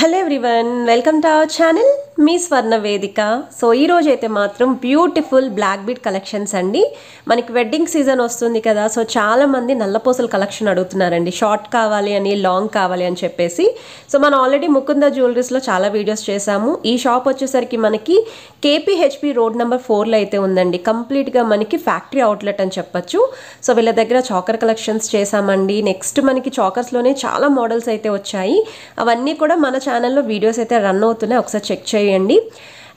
Hello everyone, welcome to our channel. మీ స్వర్ణ వేదిక so ఈరోజు అయితే మాత్రం బ్యూటిఫుల్ బ్లాక్ బీట్ కలెక్షన్స్ అండి మనకి వెడ్డింగ్ సీజన్ వస్తుంది కదా సో చాలామంది నల్లపూసల కలెక్షన్ అడుగుతున్నారండి షార్ట్ కావాలి అని లాంగ్ కావాలి అని చెప్పేసి సో మనం ఆల్రెడీ ముకుంద జ్యువెలరీస్లో చాలా వీడియోస్ చేశాము ఈ షాప్ వచ్చేసరికి మనకి కేపీహెచ్పి రోడ్ నెంబర్ ఫోర్లో అయితే ఉందండి కంప్లీట్గా మనకి ఫ్యాక్టరీ అవుట్లెట్ అని చెప్పొచ్చు సో వీళ్ళ దగ్గర చాకర్ కలెక్షన్స్ చేశామండి నెక్స్ట్ మనకి చాకర్స్లోనే చాలా మోడల్స్ అయితే వచ్చాయి అవన్నీ కూడా మన ఛానల్లో వీడియోస్ అయితే రన్ అవుతున్నాయి ఒకసారి చెక్ చేయండి చేయండి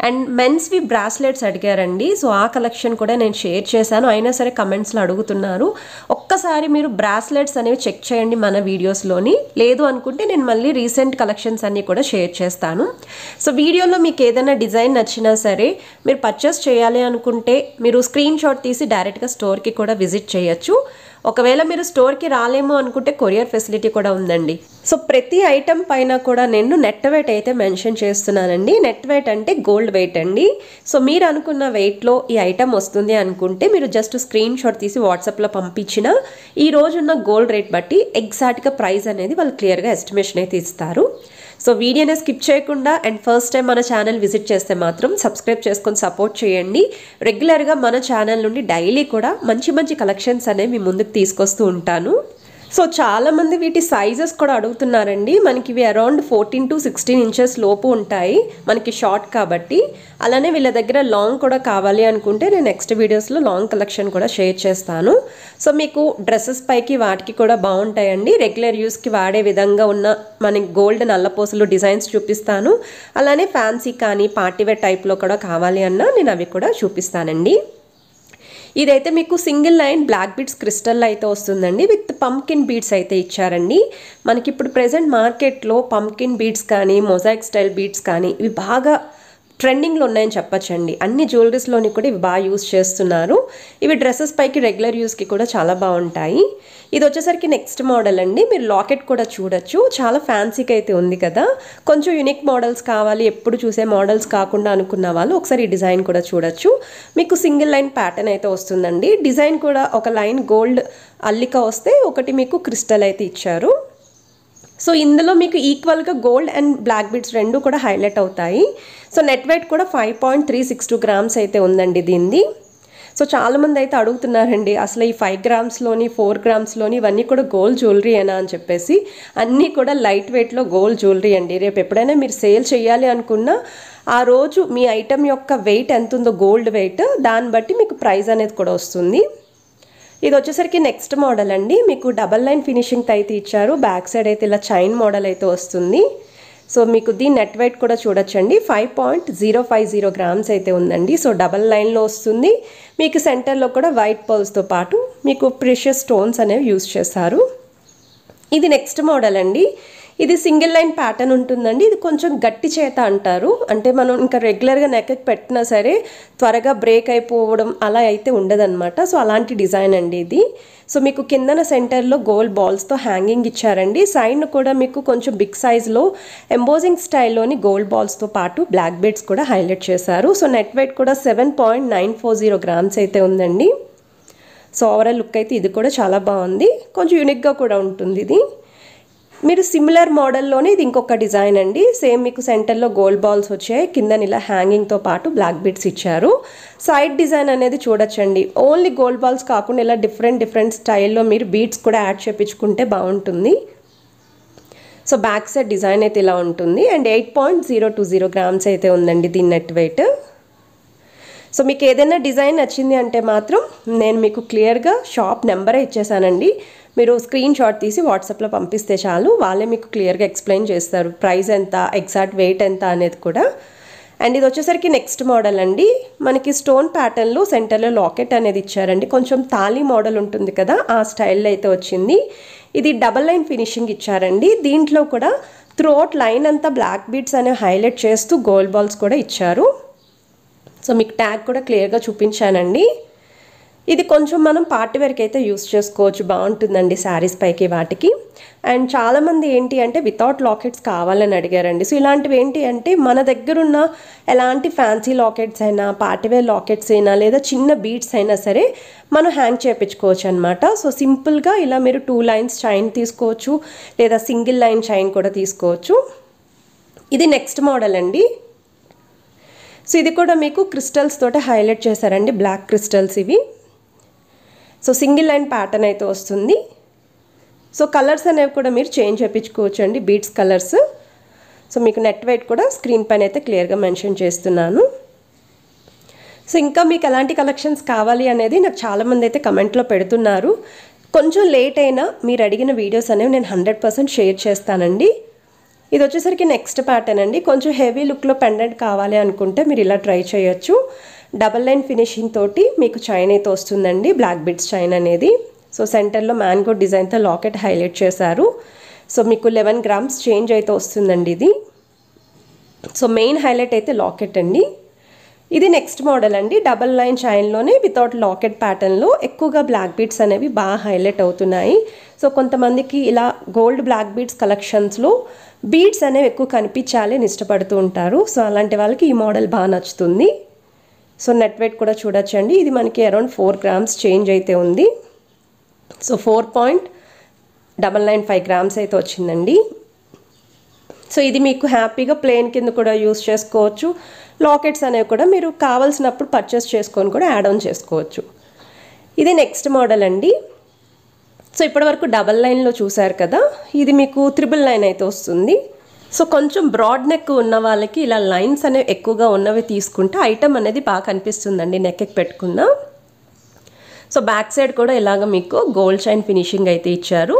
అండ్ మెన్స్వి బ్రాస్లెట్స్ అడిగారండి సో ఆ కలెక్షన్ కూడా నేను షేర్ చేశాను అయినా సరే కమెంట్స్లో అడుగుతున్నారు ఒక్కసారి మీరు బ్రాస్లెట్స్ అనేవి చెక్ చేయండి మన వీడియోస్లోని లేదు అనుకుంటే నేను మళ్ళీ రీసెంట్ కలెక్షన్స్ అన్నీ కూడా షేర్ చేస్తాను సో వీడియోలో మీకు ఏదైనా డిజైన్ నచ్చినా సరే మీరు పర్చేస్ చేయాలి అనుకుంటే మీరు స్క్రీన్ షాట్ తీసి డైరెక్ట్గా స్టోర్కి కూడా విజిట్ చేయొచ్చు ఒకవేళ మీరు స్టోర్కి రాలేము అనుకుంటే కొరియర్ ఫెసిలిటీ కూడా ఉందండి సో ప్రతి ఐటెం పైన కూడా నేను నెట్ వెయిట్ అయితే మెన్షన్ చేస్తున్నానండి నెట్ వెయిట్ అంటే గోల్డ్ వెయిట్ అండి సో మీరు అనుకున్న వెయిట్లో ఈ ఐటెం వస్తుంది అనుకుంటే మీరు జస్ట్ స్క్రీన్ షాట్ తీసి వాట్సాప్లో పంపించిన ఈ రోజున్న గోల్డ్ రేట్ బట్టి ఎగ్జాక్ట్గా ప్రైస్ అనేది వాళ్ళు క్లియర్గా ఎస్టిమేషన్ అయితే ఇస్తారు సో వీడియోని స్కిప్ చేయకుండా అండ్ ఫస్ట్ టైం మన ఛానల్ విజిట్ చేస్తే మాత్రం సబ్స్క్రైబ్ చేసుకొని సపోర్ట్ చేయండి రెగ్యులర్గా మన ఛానల్ నుండి డైలీ కూడా మంచి మంచి కలెక్షన్స్ అనేవి మీ ముందుకు తీసుకొస్తూ ఉంటాను సో చాలామంది వీటి సైజెస్ కూడా అడుగుతున్నారండి మనకి ఇవి around fourteen to sixteen inches లోపు ఉంటాయి మనకి షార్ట్ కాబట్టి అలానే వీళ్ళ దగ్గర లాంగ్ కూడా కావాలి అనుకుంటే నేను నెక్స్ట్ వీడియోస్లో లాంగ్ కలెక్షన్ కూడా షేర్ చేస్తాను సో మీకు డ్రెస్సెస్ పైకి వాటికి కూడా బాగుంటాయండి రెగ్యులర్ యూస్కి వాడే విధంగా ఉన్న మనకి గోల్డ్ నల్లపోసలు డిజైన్స్ చూపిస్తాను అలానే ఫ్యాన్సీ కానీ పార్టీవేర్ టైప్లో కూడా కావాలి అన్నా నేను అవి కూడా చూపిస్తానండి ఇదైతే మీకు single line black beads crystal అయితే వస్తుందండి విత్ పంకిన్ బీడ్స్ అయితే ఇచ్చారండి మనకి ఇప్పుడు ప్రజెంట్ మార్కెట్లో పంకిన్ బీడ్స్ కానీ మొజాయిక్ స్టైల్ బీడ్స్ కానీ ఇవి బాగా ట్రెండింగ్లో ఉన్నాయని చెప్పచ్చండి అన్ని జ్యువెలరీస్లోని కూడా ఇవి బాగా యూస్ చేస్తున్నారు ఇవి డ్రెస్సెస్ పైకి రెగ్యులర్ యూస్కి కూడా చాలా బాగుంటాయి ఇది వచ్చేసరికి నెక్స్ట్ మోడల్ అండి మీరు లాకెట్ కూడా చూడొచ్చు చాలా ఫ్యాన్సీకి అయితే ఉంది కదా కొంచెం యునిక్ మోడల్స్ కావాలి ఎప్పుడు చూసే మోడల్స్ కాకుండా అనుకున్న వాళ్ళు ఒకసారి డిజైన్ కూడా చూడొచ్చు మీకు సింగిల్ లైన్ ప్యాటర్న్ అయితే వస్తుందండి డిజైన్ కూడా ఒక లైన్ గోల్డ్ అల్లిక వస్తే ఒకటి మీకు క్రిస్టల్ అయితే ఇచ్చారు సో ఇందులో మీకు ఈక్వల్గా గోల్డ్ అండ్ బ్లాక్ బీట్స్ రెండు కూడా హైలైట్ అవుతాయి సో నెట్ వెయిట్ కూడా five point three six two grams అయితే ఉందండి దీన్ని సో చాలామంది అయితే అడుగుతున్నారండి అసలు ఈ ఫైవ్ గ్రామ్స్లోని ఫోర్ గ్రామ్స్లోని ఇవన్నీ కూడా గోల్డ్ జ్యువెలరీయేనా అని చెప్పేసి అన్నీ కూడా లైట్ వెయిట్లో గోల్డ్ జ్యువెలరీ అండి రేపు ఎప్పుడైనా మీరు సేల్ చేయాలి అనుకున్నా ఆ రోజు మీ ఐటెం యొక్క వెయిట్ ఎంత ఉందో గోల్డ్ వెయిట్ దాన్ని బట్టి మీకు ప్రైజ్ అనేది కూడా వస్తుంది ఇది వచ్చేసరికి నెక్స్ట్ మోడల్ అండి మీకు డబల్ లైన్ ఫినిషింగ్తో అయితే ఇచ్చారు బ్యాక్ సైడ్ అయితే ఇలా చైన్ మోడల్ అయితే వస్తుంది సో మీకు దీని నెట్ వెయిట్ కూడా చూడొచ్చండి five point zero five zero grams అయితే ఉందండి సో డబల్ లైన్లో వస్తుంది మీకు సెంటర్లో కూడా వైట్ పర్ల్స్తో పాటు మీకు ప్రిషియస్ స్టోన్స్ అనేవి యూస్ చేస్తారు ఇది నెక్స్ట్ మోడల్ అండి ఇది సింగిల్ లైన్ ప్యాటర్న్ ఉంటుందండి ఇది కొంచెం గట్టి చేత అంటారు అంటే మనం ఇంకా రెగ్యులర్గా నెక్కి పెట్టినా సరే త్వరగా బ్రేక్ అయిపోవడం అలా అయితే ఉండదన్నమాట సో అలాంటి డిజైన్ అండి ఇది సో మీకు కిందన సెంటర్లో గోల్డ్ బాల్స్తో హ్యాంగింగ్ ఇచ్చారండి సైడ్ కూడా మీకు కొంచెం బిగ్ సైజ్లో ఎంబోజింగ్ స్టైల్లోని గోల్డ్ బాల్స్తో పాటు బ్లాక్ బెడ్స్ కూడా హైలైట్ చేశారు సో నెట్ వెయిట్ కూడా seven point nine four zero grams అయితే ఉందండి సో ఓవరాల్ లుక్ అయితే ఇది కూడా చాలా బాగుంది కొంచెం యూనిక్గా కూడా ఉంటుంది ఇది మీరు సిమిలర్ మోడల్లోనే ఇది ఇంకొక డిజైన్ అండి సేమ్ మీకు సెంటర్లో గోల్డ్ బాల్స్ వచ్చాయి కింద ఇలా హ్యాంగింగ్తో పాటు బ్లాక్ బీట్స్ ఇచ్చారు సైడ్ డిజైన్ అనేది చూడొచ్చండి ఓన్లీ గోల్డ్ బాల్స్ కాకుండా ఇలా డిఫరెంట్ డిఫరెంట్ స్టైల్లో మీరు బీట్స్ కూడా యాడ్ చేయించుకుంటే బాగుంటుంది సో బ్యాక్ సైడ్ డిజైన్ అయితే ఇలా ఉంటుంది and eight point zero two zero grams అయితే ఉందండి దీని నెట్ వెయిట్ సో మీకు ఏదైనా డిజైన్ నచ్చింది అంటే మాత్రం నేను మీకు క్లియర్గా షాప్ నెంబరే ఇచ్చేసానండి మీరు స్క్రీన్ షాట్ తీసి వాట్సాప్లో పంపిస్తే చాలు వాళ్ళే మీకు క్లియర్గా ఎక్స్ప్లెయిన్ చేస్తారు ప్రైస్ ఎంత ఎగ్జాక్ట్ వెయిట్ ఎంత అనేది కూడా అండ్ ఇది వచ్చేసరికి నెక్స్ట్ మోడల్ అండి మనకి స్టోన్ ప్యాటర్న్లో సెంటర్లో లాకెట్ అనేది ఇచ్చారండి కొంచెం తాళీ మోడల్ ఉంటుంది కదా ఆ స్టైల్లో అయితే వచ్చింది ఇది డబల్ లైన్ ఫినిషింగ్ ఇచ్చారండి దీంట్లో కూడా త్రోట్ లైన్ అంతా బ్లాక్ బీట్స్ అనేవి హైలైట్ చేస్తూ గోల్డ్ బాల్స్ కూడా ఇచ్చారు సో మీకు ట్యాగ్ కూడా క్లియర్గా చూపించానండి ఇది కొంచెం మనం పార్టీ వరకు అయితే యూస్ చేసుకోవచ్చు బాగుంటుందండి శారీస్ పైకి వాటికి అండ్ చాలామంది ఏంటి అంటే వితౌట్ లాకెట్స్ కావాలని అడిగారండి సో ఇలాంటివి ఏంటి అంటే మన దగ్గరున్న ఎలాంటి ఫ్యాన్సీ లాకెట్స్ అయినా పార్టీవేర్ లాకెట్స్ అయినా లేదా చిన్న బీట్స్ అయినా సరే మనం హ్యాంగ్ చేయించుకోవచ్చు అనమాట సో సింపుల్గా ఇలా మీరు టూ లైన్స్ చైన్ తీసుకోవచ్చు లేదా సింగిల్ లైన్ చైన్ కూడా తీసుకోవచ్చు ఇది నెక్స్ట్ మోడల్ అండి సో ఇది కూడా మీకు క్రిస్టల్స్ తోటి హైలైట్ చేశారండి బ్లాక్ క్రిస్టల్స్ ఇవి సో సింగిల్ లైన్ ప్యాటర్న్ అయితే వస్తుంది సో కలర్స్ అనేవి కూడా మీరు చేంజ్ చేయించుకోవచ్చు అండి బీట్స్ కలర్స్ సో మీకు నెట్ వెయిట్ కూడా స్క్రీన్ పైన అయితే క్లియర్గా మెన్షన్ చేస్తున్నాను సో ఇంకా మీకు ఎలాంటి కలెక్షన్స్ కావాలి అనేది నాకు చాలామంది అయితే కమెంట్లో పెడుతున్నారు కొంచెం లేట్ అయినా మీరు అడిగిన వీడియోస్ అనేవి నేను హండ్రెడ్ పర్సెంట్ షేర్ చేస్తానండి ఇది వచ్చేసరికి నెక్స్ట్ ప్యాటర్న్ అండి కొంచెం హెవీ లుక్లో పెండెంట్ కావాలి అనుకుంటే మీరు ఇలా ట్రై చేయొచ్చు డబల్ లైన్ ఫినిషింగ్ తోటి మీకు చైన్ అయితే వస్తుందండి బ్లాక్ బిట్స్ చైన్ అనేది సో సెంటర్లో మ్యాంగో డిజైన్తో లాకెట్ హైలైట్ చేశారు సో మీకు లెవెన్ గ్రామ్స్ చేంజ్ అయితే వస్తుందండి ఇది సో మెయిన్ హైలైట్ అయితే లాకెట్ అండి ఇది నెక్స్ట్ మోడల్ అండి డబల్ లైన్ చైన్లోనే వితౌట్ లాకెట్ ప్యాటర్న్లో ఎక్కువగా బ్లాక్ బీట్స్ అనేవి బాగా హైలైట్ అవుతున్నాయి సో కొంతమందికి ఇలా గోల్డ్ బ్లాక్ బీట్స్ కలెక్షన్స్లో బీట్స్ అనేవి ఎక్కువ అని ఇష్టపడుతూ ఉంటారు సో అలాంటి వాళ్ళకి ఈ మోడల్ బాగా నచ్చుతుంది సో నెట్ వెయిట్ కూడా చూడొచ్చండి ఇది మనకి అరౌండ్ ఫోర్ గ్రామ్స్ చేంజ్ అయితే ఉంది so four point double nine five grams అయితే వచ్చిందండి సో ఇది మీకు హ్యాపీగా ప్లేన్ కింద కూడా యూస్ చేసుకోవచ్చు లాకెట్స్ అనేవి కూడా మీరు కావాల్సినప్పుడు పర్చేస్ చేసుకొని కూడా యాడ్ ఆన్ చేసుకోవచ్చు ఇది నెక్స్ట్ మోడల్ అండి సో ఇప్పటివరకు డబల్ లైన్లో చూసారు కదా ఇది మీకు త్రిబుల్ లైన్ అయితే వస్తుంది సో కొంచెం బ్రాడ్ నెక్ ఉన్న వాళ్ళకి ఇలా లైన్స్ అనేవి ఎక్కువగా ఉన్నవి తీసుకుంటే ఐటమ్ అనేది బాగా కనిపిస్తుందండి నెక్కి పెట్టుకున్న సో బ్యాక్ సైడ్ కూడా ఇలాగ మీకు గోల్డ్ షైన్ ఫినిషింగ్ అయితే ఇచ్చారు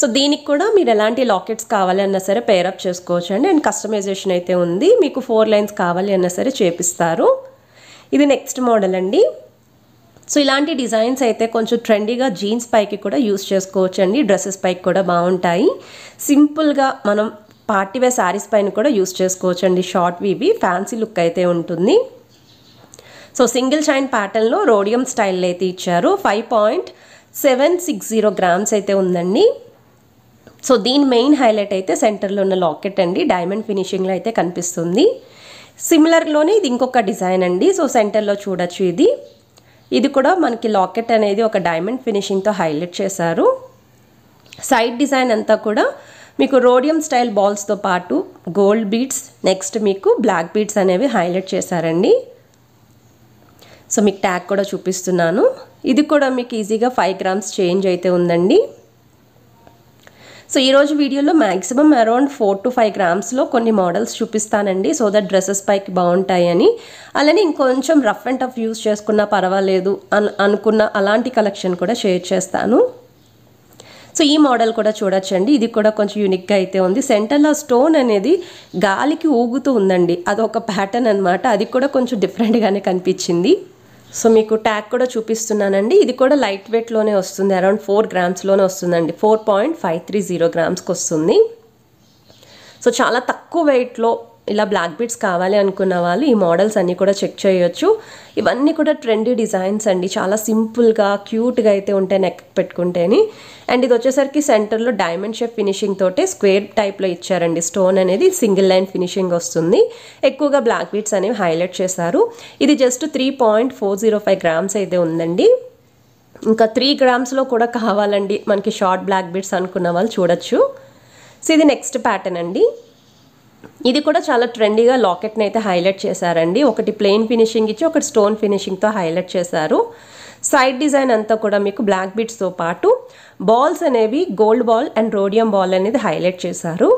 సో దీనికి కూడా మీరు ఎలాంటి లాకెట్స్ కావాలి అన్నా సరే పేరప్ చేసుకోవచ్చు అండి అండ్ కస్టమైజేషన్ అయితే ఉంది మీకు ఫోర్ లైన్స్ కావాలి అన్నా సరే చేపిస్తారు ఇది నెక్స్ట్ మోడల్ అండి సో ఇలాంటి డిజైన్స్ అయితే కొంచెం ట్రెండీగా జీన్స్ పైకి కూడా యూస్ చేసుకోవచ్చు అండి డ్రెస్సెస్ పైకి కూడా బాగుంటాయి సింపుల్గా మనం వేర్ శారీస్ పైన కూడా యూస్ చేసుకోవచ్చు అండి షార్ట్ వివి ఫ్యాన్సీ లుక్ అయితే ఉంటుంది సో సింగిల్ షైన్ ప్యాటర్న్లో రోడియం స్టైల్ అయితే ఇచ్చారు five point seven six zero grams అయితే ఉందండి సో దీని మెయిన్ హైలైట్ అయితే సెంటర్లో ఉన్న లాకెట్ అండి డైమండ్ ఫినిషింగ్లో అయితే కనిపిస్తుంది సిమిలర్లోనే ఇది ఇంకొక డిజైన్ అండి సో సెంటర్లో చూడొచ్చు ఇది ఇది కూడా మనకి లాకెట్ అనేది ఒక డైమండ్ ఫినిషింగ్తో హైలైట్ చేశారు సైడ్ డిజైన్ అంతా కూడా మీకు రోడియం స్టైల్ బాల్స్తో పాటు గోల్డ్ బీడ్స్ నెక్స్ట్ మీకు బ్లాక్ బీడ్స్ అనేవి హైలైట్ చేశారండి సో మీకు ట్యాగ్ కూడా చూపిస్తున్నాను ఇది కూడా మీకు ఈజీగా ఫైవ్ గ్రామ్స్ చేంజ్ అయితే ఉందండి సో ఈరోజు వీడియోలో maximum around four to five గ్రామ్స్లో కొన్ని మోడల్స్ చూపిస్తానండి సో దట్ డ్రెస్సెస్ పైకి బాగుంటాయని అలానే ఇంకొంచెం రఫ్ అండ్ టఫ్ యూస్ చేసుకున్నా పర్వాలేదు అనుకున్న అలాంటి కలెక్షన్ కూడా షేర్ చేస్తాను సో ఈ మోడల్ కూడా చూడొచ్చండి ఇది కూడా కొంచెం యూనిక్గా అయితే ఉంది సెంటర్లో స్టోన్ అనేది గాలికి ఊగుతూ ఉందండి అదొక ప్యాటర్న్ అనమాట అది కూడా కొంచెం డిఫరెంట్గానే కనిపించింది సో మీకు ట్యాగ్ కూడా చూపిస్తున్నానండి ఇది కూడా లైట్ వెయిట్లోనే వస్తుంది అరౌండ్ ఫోర్ గ్రామ్స్లోనే వస్తుందండి four point five three zero గ్రామ్స్కి వస్తుంది సో చాలా తక్కువ వెయిట్లో ఇలా బ్లాక్ బీట్స్ కావాలి అనుకున్న వాళ్ళు ఈ మోడల్స్ అన్నీ కూడా చెక్ చేయొచ్చు ఇవన్నీ కూడా ట్రెండీ డిజైన్స్ అండి చాలా సింపుల్గా క్యూట్గా అయితే ఉంటాయి నెక్ పెట్టుకుంటేని అండ్ ఇది వచ్చేసరికి సెంటర్లో డైమండ్ షేప్ ఫినిషింగ్ తోటే స్క్వేర్ టైప్లో ఇచ్చారండి స్టోన్ అనేది సింగిల్ లైన్ ఫినిషింగ్ వస్తుంది ఎక్కువగా బ్లాక్ బీట్స్ అనేవి హైలైట్ చేశారు ఇది just three point four zero five grams అయితే ఉందండి ఇంకా త్రీ గ్రామ్స్లో కూడా కావాలండి మనకి షార్ట్ బ్లాక్ బీట్స్ అనుకున్న వాళ్ళు చూడొచ్చు సో ఇది నెక్స్ట్ ప్యాటర్న్ అండి ఇది కూడా చాలా ట్రెండీగా లాకెట్ని అయితే హైలైట్ చేశారండి ఒకటి ప్లెయిన్ ఫినిషింగ్ ఇచ్చి ఒకటి స్టోన్ ఫినిషింగ్తో హైలైట్ చేశారు సైడ్ డిజైన్ అంతా కూడా మీకు బ్లాక్ బీట్స్తో పాటు బాల్స్ అనేవి gold ball and rhodium ball అనేది హైలైట్ చేశారు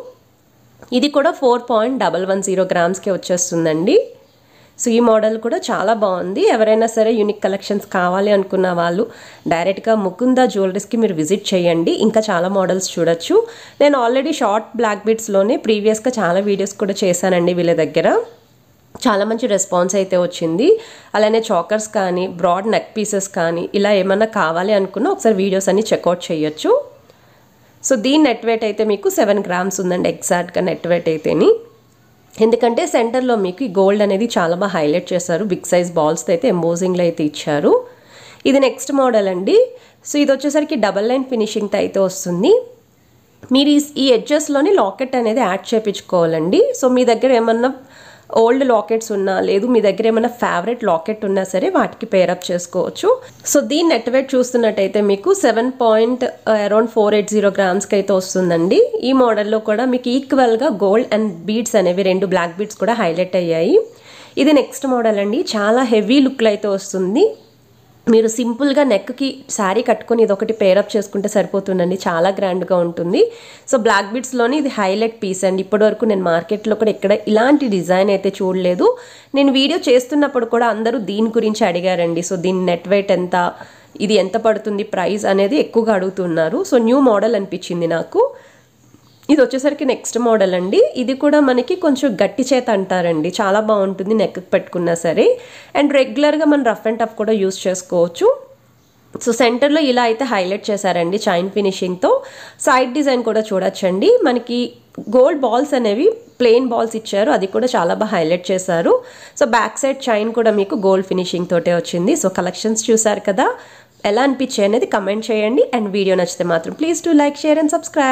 ఇది కూడా four point double one zero గ్రామ్స్కే వచ్చేస్తుందండి సో ఈ మోడల్ కూడా చాలా బాగుంది ఎవరైనా సరే యూనిక్ కలెక్షన్స్ కావాలి అనుకున్న వాళ్ళు డైరెక్ట్గా ముకుంద జ్యువెలరీస్కి మీరు విజిట్ చేయండి ఇంకా చాలా మోడల్స్ చూడొచ్చు నేను ఆల్రెడీ షార్ట్ బ్లాక్ బీట్స్లోనే ప్రీవియస్గా చాలా వీడియోస్ కూడా చేశానండి వీళ్ళ దగ్గర చాలా మంచి రెస్పాన్స్ అయితే వచ్చింది అలానే చాకర్స్ కానీ బ్రాడ్ నెక్ పీసెస్ కానీ ఇలా ఏమన్నా కావాలి అనుకున్నా ఒకసారి వీడియోస్ అన్ని చెక్అవుట్ చేయొచ్చు సో దీని నెట్ వెయిట్ అయితే మీకు సెవెన్ గ్రామ్స్ ఉందండి ఎగ్జాక్ట్గా నెట్ వెయిట్ అయితేని ఎందుకంటే సెంటర్లో మీకు ఈ గోల్డ్ అనేది చాలా బాగా హైలైట్ చేశారు బిగ్ సైజ్ బాల్స్ అయితే ఎంబోజింగ్లో అయితే ఇచ్చారు ఇది నెక్స్ట్ మోడల్ అండి సో ఇది వచ్చేసరికి డబల్ లైన్ ఫినిషింగ్తో అయితే వస్తుంది మీరు ఈ ఎడ్జెస్లోని లాకెట్ అనేది యాడ్ చేయించుకోవాలండి సో మీ దగ్గర ఏమన్నా ఓల్డ్ లాకెట్స్ ఉన్నా లేదు మీ దగ్గర ఏమైనా ఫేవరెట్ లాకెట్ ఉన్నా సరే వాటికి పేరప్ చేసుకోవచ్చు సో దీన్ని నెట్ చూస్తున్నట్టయితే మీకు seven point around four eight zero గ్రామ్స్కి అయితే వస్తుందండి ఈ మోడల్లో కూడా మీకు ఈక్వల్గా గోల్డ్ అండ్ బీడ్స్ అనేవి రెండు బ్లాక్ బీడ్స్ కూడా హైలైట్ అయ్యాయి ఇది నెక్స్ట్ మోడల్ అండి చాలా హెవీ లుక్లో అయితే వస్తుంది మీరు సింపుల్గా నెక్కి శారీ కట్టుకొని ఇది ఒకటి పేరప్ చేసుకుంటే సరిపోతుందండి చాలా గ్రాండ్గా ఉంటుంది సో బ్లాక్ బీట్స్లోని ఇది హైలైట్ పీస్ అండి ఇప్పటివరకు నేను మార్కెట్లో కూడా ఎక్కడ ఇలాంటి డిజైన్ అయితే చూడలేదు నేను వీడియో చేస్తున్నప్పుడు కూడా అందరూ దీని గురించి అడిగారండి సో దీని నెట్ వెయిట్ ఎంత ఇది ఎంత పడుతుంది ప్రైస్ అనేది ఎక్కువగా అడుగుతున్నారు సో న్యూ మోడల్ అనిపించింది నాకు ఇది వచ్చేసరికి నెక్స్ట్ మోడల్ అండి ఇది కూడా మనకి కొంచెం గట్టి చేత అంటారండి చాలా బాగుంటుంది నెక్ పెట్టుకున్నా సరే అండ్ రెగ్యులర్గా మనం రఫ్ అండ్ టఫ్ కూడా యూస్ చేసుకోవచ్చు సో సెంటర్లో ఇలా అయితే హైలైట్ చేశారండి చైన్ ఫినిషింగ్తో సైడ్ డిజైన్ కూడా చూడొచ్చండి మనకి గోల్డ్ బాల్స్ అనేవి ప్లెయిన్ బాల్స్ ఇచ్చారు అది కూడా చాలా బాగా హైలైట్ చేశారు సో బ్యాక్ సైడ్ చైన్ కూడా మీకు గోల్డ్ ఫినిషింగ్ తోటే వచ్చింది సో కలెక్షన్స్ చూసారు కదా ఎలా అనిపించాయి అనేది కమెంట్ చేయండి అండ్ వీడియో నచ్చితే మాత్రం please to like share and subscribe